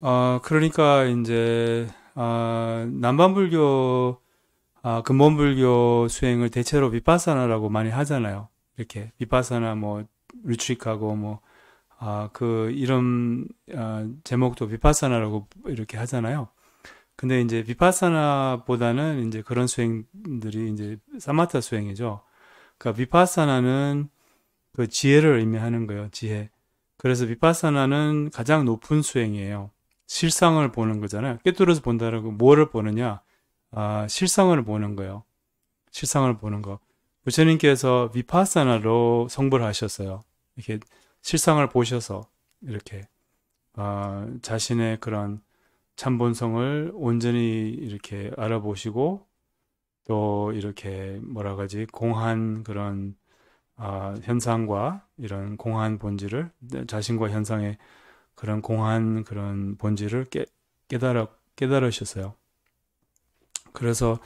아, 그러니까 이제 아, 남반불교 아, 근본불교 수행을 대체로 비파사나라고 많이 하잖아요. 이렇게 비파사나 뭐 루트릭하고 뭐 아, 그이름 아, 제목도 비파사나라고 이렇게 하잖아요. 근데 이제 비파사나보다는 이제 그런 수행들이 이제 사마타 수행이죠. 그러니까 비파사나는 그 지혜를 의미하는 거예요. 지혜. 그래서 비파사나는 가장 높은 수행이에요. 실상을 보는 거잖아요. 깨뚫어서 본다라고 뭐를 보느냐? 아, 실상을 보는 거예요. 실상을 보는 거. 부처님께서 위파사나로 성불 하셨어요. 이렇게 실상을 보셔서 이렇게 아, 자신의 그런 참본성을 온전히 이렇게 알아보시고 또 이렇게 뭐라 그지 공한 그런 아, 현상과 이런 공한 본질을 자신과 현상의 그런 공한 그런 본질을 깨, 깨달아, 깨달으셨어요. 그래서,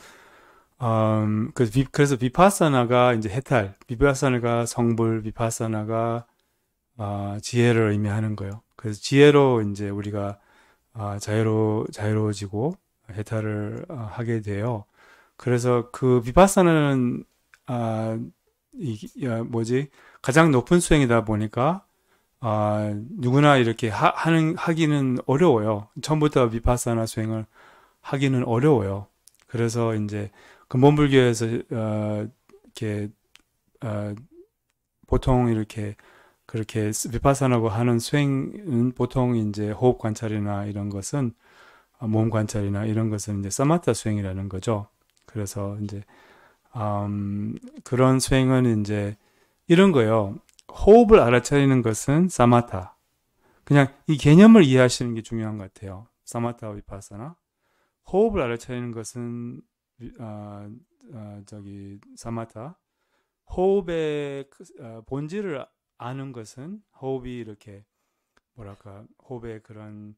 음, 그, 그래서 비파사나가 이제 해탈, 비파사나가 성불, 비파사나가 아, 지혜를 의미하는 거예요. 그래서 지혜로 이제 우리가 아, 자유로 자유로워지고 해탈을 아, 하게 돼요. 그래서 그 비파사나는 아, 이, 아, 뭐지 가장 높은 수행이다 보니까 아, 누구나 이렇게 하, 는 하기는 어려워요. 처음부터 비파사나 수행을 하기는 어려워요. 그래서 이제 근본불교에서 어, 이렇게 어, 보통 이렇게 그렇게 비파사나고 하는 수행은 보통 이제 호흡 관찰이나 이런 것은 어, 몸 관찰이나 이런 것은 이제 사마타 수행이라는 거죠. 그래서 이제 음, 그런 수행은 이제 이런 거요. 예 호흡을 알아차리는 것은 사마타. 그냥 이 개념을 이해하시는 게 중요한 것 같아요. 사마타 위파사나. 호흡을 알아차리는 것은 아, 아, 저기 사마타. 호흡의 그, 아, 본질을 아는 것은 호흡이 이렇게 뭐랄까 호흡의 그런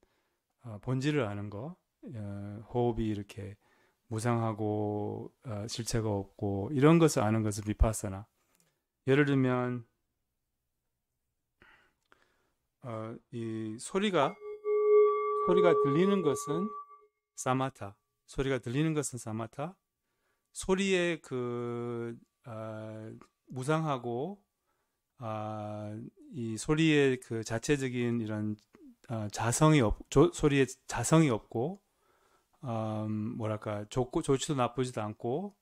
아, 본질을 아는 거, 아, 호흡이 이렇게 무상하고 실체가 없고 이런 것을 아는 것을 비파사나. 예를 들면 어, 이 소리가 소리가 들리는 것은 사마타 소리가 들리는 것은 사마타 소리의 그 어, 무상하고 어, 이 소리의 그 자체적인 이런 어, 자성이 없 조, 소리의 자성이 없고 음, 뭐랄까 좋고 좋지도 나쁘지도 않고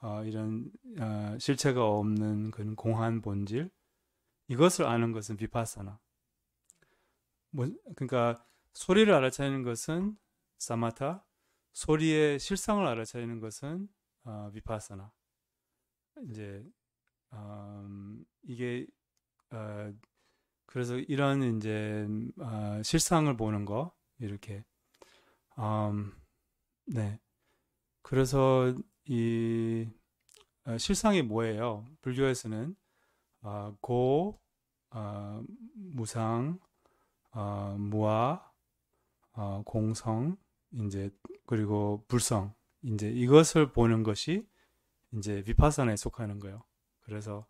어, 이런 어, 실체가 없는 그런 공한 본질 이것을 아는 것은 비파사나 뭐, 그러니까 소리를 알아차리는 것은 사마타, 소리의 실상을 알아차리는 것은 어, 비파사나. 이제 음, 이게 어, 그래서 이런 이제 음, 어, 실상을 보는 거 이렇게 음, 네 그래서 이 어, 실상이 뭐예요? 불교에서는 어, 고 어, 무상 어, 무아, 어, 공성, 이제 그리고 불성, 이제 이것을 보는 것이 이제 비파산에 속하는 거예요. 그래서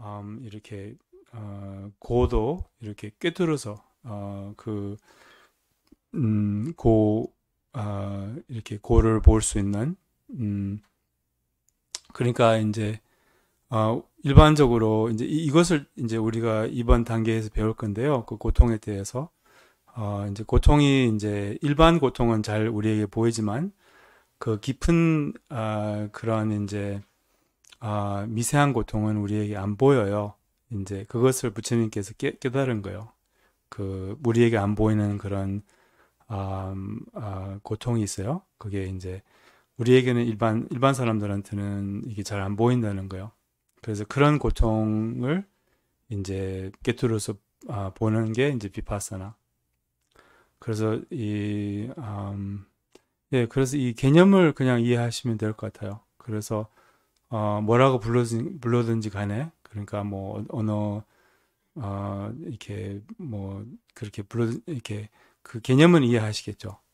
음, 이렇게 어, 고도 이렇게 꿰뚫어서 어, 그 음, 어, 이렇게 고를 볼 수 있는, 음, 그러니까 이제, 어, 일반적으로 이제 이것을 이제 우리가 이번 단계에서 배울 건데요. 그 고통에 대해서 어 이제 고통이 이제 일반 고통은 잘 우리에게 보이지만 그 깊은 아 그런 이제 아 미세한 고통은 우리에게 안 보여요. 이제 그것을 부처님께서 깨, 깨달은 거예요. 그 우리에게 안 보이는 그런 아, 아 고통이 있어요. 그게 이제 우리에게는 일반 일반 사람들한테는 이게 잘 안 보인다는 거예요. 그래서 그런 고통을 이제 깨투로서 아, 보는 게 이제 비파사나. 그래서 이, 음, 예, 그래서 이 개념을 그냥 이해하시면 될 것 같아요. 그래서 어, 뭐라고 불러든 불러든지 간에 그러니까 뭐 언어 어, 이렇게 뭐 그렇게 불러 이렇게 그 개념은 이해하시겠죠.